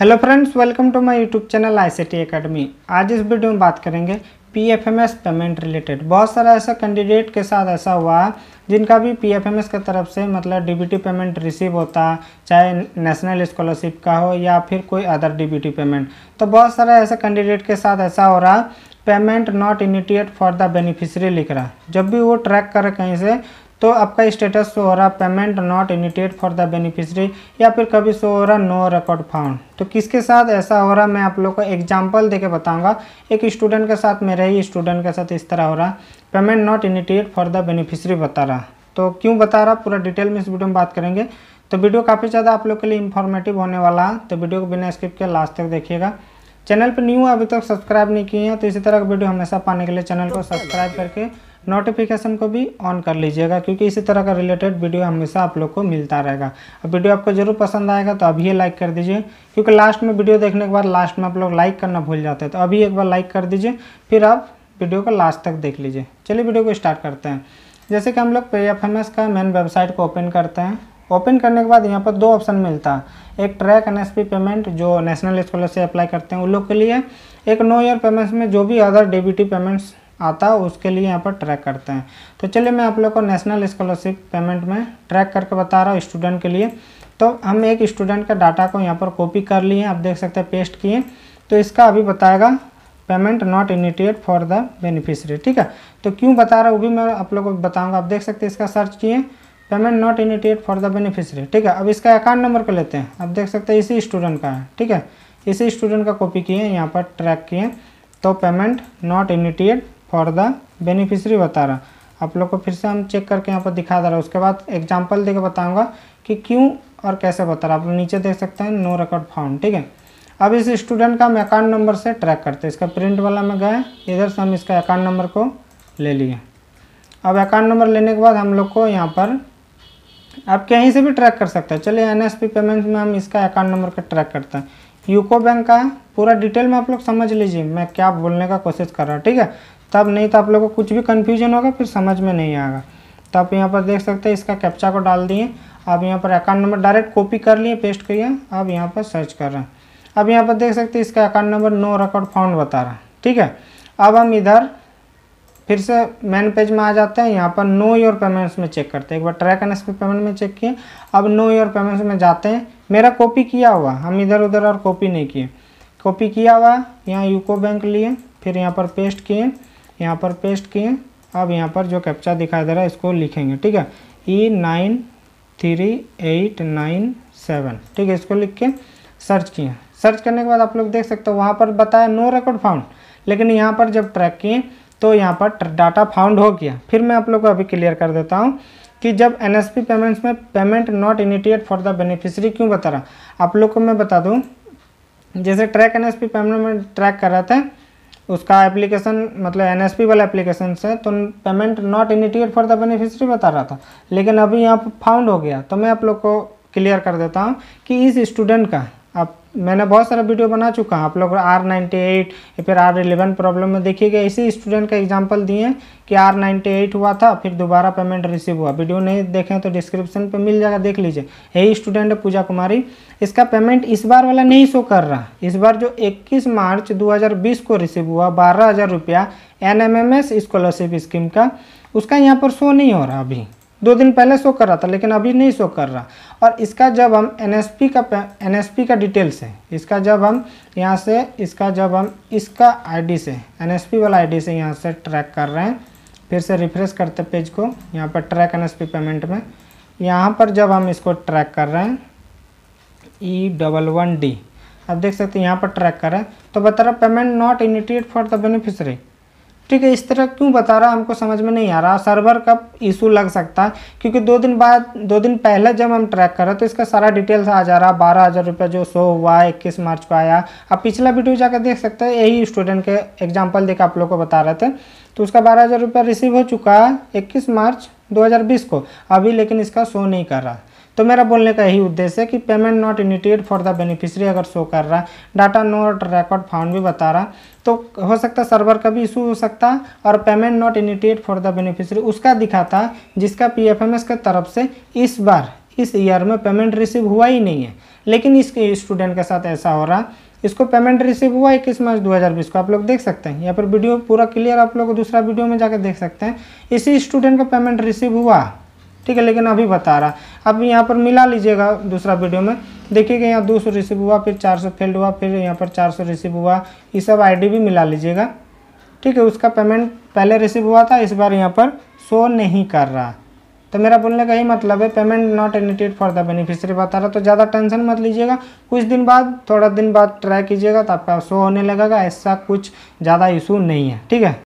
hello friends welcome to my YouTube channel ICT academy आज इस video में बात करेंगे पीएफएमएस पेमेंट रिलेटेड बहुत सारा ऐसा कैंडिडेट के साथ ऐसा हुआ जिनका भी पीएफएमएस की तरफ से मतलब डीबीटी पेमेंट रिसीव होता चाहे नेशनल स्कॉलरशिप का हो या फिर कोई अदर डीबीटी पेमेंट तो बहुत सारा ऐसा कैंडिडेट के साथ ऐसा हो रहा payment not initiate for the beneficiary लिख रहा जब भी वो ट्रैक करे कहीं से तो आपका स्टेटस शो हो रहा payment not initiated for the beneficiary या फिर कभी शो हो रहा नो रिकॉर्ड फाउंड तो किसके साथ ऐसा हो रहा मैं आप लोग को एग्जाम्पल देके बताऊंगा एक स्टूडेंट के साथ मेरे ही स्टूडेंट के साथ इस तरह हो रहा payment not initiated for the beneficiary बता रहा तो क्यों बता रहा पूरा डिटेल में इस वीडियो में बात करेंगे तो वीडियो काफ़ी ज़्यादा आप लोग के लिए इन्फॉर्मेटिव होने वाला है तो वीडियो को बिना स्किप के लास्ट तक देखिएगा चैनल पर न्यू अभी तक सब्सक्राइब नहीं किए हैं तो इसी तरह की वीडियो हमेशा पाने के लिए चैनल को सब्सक्राइब करके नोटिफिकेशन को भी ऑन कर लीजिएगा क्योंकि इसी तरह का रिलेटेड वीडियो हमेशा आप लोग को मिलता रहेगा अब वीडियो आपको जरूर पसंद आएगा तो अभी लाइक कर दीजिए क्योंकि लास्ट में वीडियो देखने के बाद लास्ट में आप लोग लाइक करना भूल जाते हैं तो अभी एक बार लाइक कर दीजिए फिर आप वीडियो को लास्ट तक देख लीजिए चलिए वीडियो को स्टार्ट करते हैं जैसे कि हम लोग पे का मेन वेबसाइट को ओपन करते हैं ओपन करने के बाद यहाँ पर दो ऑप्शन मिलता है एक ट्रैक पी पेमेंट जो नेशनल स्कॉलरशिप अप्लाई करते हैं उन लोग के लिए एक नो ईयर पेमेंट्स में जो भी अदर टी पेमेंट्स आता है उसके लिए यहाँ पर ट्रैक करते हैं तो चलिए मैं आप लोग को नेशनल स्कॉलरशिप पेमेंट में ट्रैक करके बता रहा हूँ स्टूडेंट के लिए तो हम एक स्टूडेंट का डाटा को यहाँ पर कॉपी कर लिए आप देख सकते हैं पेस्ट किए तो इसका अभी बताएगा payment not इनिटिएट for the beneficiary ठीक है तो क्यों बता रहा हूँ भी मैं आप लोग को बताऊँगा आप देख सकते हैं इसका सर्च किए payment not इनिटिएट for the beneficiary ठीक है अब इसका अकाउंट नंबर को लेते हैं आप देख सकते हैं इसी स्टूडेंट का है ठीक है इसी स्टूडेंट का कॉपी किए यहाँ पर ट्रैक किए तो payment not इनिटिएट for the beneficiary बता रहा आप लोग को फिर से हम चेक करके यहाँ पर दिखा दे रहा उसके बाद एग्जाम्पल दे के बताऊँगा कि क्यों और कैसे बता रहा आप लोग नीचे देख सकते हैं नो रिकॉर्ड फाउंड ठीक है अब इस स्टूडेंट का हम अकाउंट नंबर से ट्रैक करते हैं इसका प्रिंट वाला में गए इधर से हम इसका अकाउंट नंबर को ले लिए अब अकाउंट नंबर लेने के बाद हम लोग को यहाँ पर आप कहीं से भी ट्रैक कर सकते हैं चलिए एन पेमेंट्स में हम इसका अकाउंट नंबर का ट्रैक करते हैं यूको बैंक का पूरा डिटेल में आप लोग समझ लीजिए मैं क्या बोलने का कोशिश कर रहा हूँ ठीक है तब नहीं तो आप लोग को कुछ भी कन्फ्यूजन होगा फिर समझ में नहीं आएगा तो आप यहाँ पर देख सकते हैं इसका कैप्चा को डाल दिए आप यहाँ पर अकाउंट नंबर डायरेक्ट कॉपी कर लिए पेस्ट करिए आप यहाँ पर सर्च कर रहे हैं अब यहाँ पर देख सकते हैं इसका account number no record found बता रहा है ठीक है अब हम इधर फिर से मेन पेज में आ जाते हैं यहाँ पर नो योर पेमेंट्स में चेक करते हैं एक बार ट्रैक एंड स्पे पेमेंट में चेक किए अब नो योर पेमेंट्स में जाते हैं मेरा कॉपी किया हुआ हम इधर उधर और कॉपी नहीं किए कॉपी किया हुआ यहाँ यूको बैंक लिए फिर यहाँ पर पेस्ट किए यहाँ पर पेस्ट किए अब यहाँ पर जो कैप्चा दिखाई दे रहा है इसको लिखेंगे ठीक है E nine three eight nine seven ठीक है इसको लिख के सर्च किए सर्च करने के बाद आप लोग देख सकते हो वहाँ पर बताया नो रिकॉर्ड फाउंड लेकिन यहाँ पर जब ट्रैक किए तो यहाँ पर डाटा फाउंड हो गया फिर मैं आप लोग को अभी क्लियर कर देता हूँ कि जब एन पेमेंट्स में payment not इनिटिएट for the beneficiary क्यों बता रहा आप लोग को मैं बता दूँ जैसे track N S P payment में ट्रैक कर रहा था उसका एप्लीकेशन मतलब एन वाला एप्लीकेशन से तो payment not इनिटिएट for the beneficiary बता रहा था लेकिन अभी यहाँ पर फाउंड हो गया तो मैं आप लोग को क्लियर कर देता हूँ कि इस स्टूडेंट का आप मैंने बहुत सारा वीडियो बना चुका हूँ आप लोग आर नाइन्टी एट या फिर आर इलेवन प्रॉब्लम में देखिएगा इसी स्टूडेंट का एग्जांपल दिए हैं कि आर नाइन्टी एट हुआ था फिर दोबारा पेमेंट रिसीव हुआ वीडियो नहीं देखें तो डिस्क्रिप्शन पे मिल जाएगा देख लीजिए यही स्टूडेंट है पूजा कुमारी इसका पेमेंट इस बार वाला नहीं शो कर रहा इस बार जो इक्कीस मार्च दो को रिसीव हुआ बारह हज़ार रुपया एन स्कॉलरशिप स्कीम का उसका यहाँ पर शो नहीं हो रहा अभी दो दिन पहले शो कर रहा था लेकिन अभी नहीं शो कर रहा और इसका जब हम एन का एन का डिटेल्स है इसका जब हम यहाँ से इसका जब हम इसका आईडी से एन वाला आईडी से यहाँ से ट्रैक कर रहे हैं फिर से रिफ्रेश करते पेज को यहाँ पर ट्रैक एन पेमेंट में यहाँ पर जब हम इसको ट्रैक कर रहे हैं ई डबल वन डी आप देख सकते हैं यहाँ पर ट्रैक कर रहे हैं तो बता रहा payment not initiated for the beneficiary ठीक है इस तरह क्यों बता रहा हमको समझ में नहीं आ रहा सर्वर का इशू लग सकता है क्योंकि दो दिन बाद दो दिन पहले जब हम ट्रैक कर रहे तो इसका सारा डिटेल्स आ जा रहा बारह हज़ार रुपये जो शो हुआ है इक्कीस मार्च को आया आप पिछला वीडियो जाकर देख सकते हैं यही स्टूडेंट के एग्जाम्पल देकर आप लोग को बता रहे थे तो उसका बारह हज़ार रुपया रिसीव हो चुका है इक्कीस मार्च 2020 को अभी लेकिन इसका शो नहीं कर रहा तो मेरा बोलने का यही उद्देश्य है कि payment not initiated for the beneficiary अगर शो कर रहा है डाटा नॉट रिकॉर्ड फाउंड भी बता रहा तो हो सकता सर्वर का भी इशू हो सकता और payment not initiated for the beneficiary उसका दिखाता जिसका पी के तरफ से इस बार इस ईयर में पेमेंट रिसीव हुआ ही नहीं है लेकिन इस स्टूडेंट के साथ ऐसा हो रहा इसको पेमेंट रिसीव हुआ इक्कीस मार्च 2020 को आप लोग देख सकते हैं या फिर वीडियो पूरा क्लियर आप लोग दूसरा वीडियो में जाकर देख सकते हैं इसी स्टूडेंट का पेमेंट रिसीव हुआ ठीक है लेकिन अभी बता रहा अब यहाँ पर मिला लीजिएगा दूसरा वीडियो में देखिएगा यहाँ दो सौ रिसीव हुआ फिर चार सौ फेल्ड हुआ फिर यहाँ पर चार सौ रिसीव हुआ ये सब आईडी भी मिला लीजिएगा ठीक है उसका पेमेंट पहले रिसीव हुआ था इस बार यहाँ पर शो नहीं कर रहा तो मेरा बोलने का यही मतलब है payment not initiated for the beneficiary बता रहा तो ज़्यादा टेंशन मत लीजिएगा कुछ दिन बाद थोड़ा दिन बाद ट्राई कीजिएगा तो आपका शो होने लगेगा ऐसा कुछ ज़्यादा इशू नहीं है ठीक है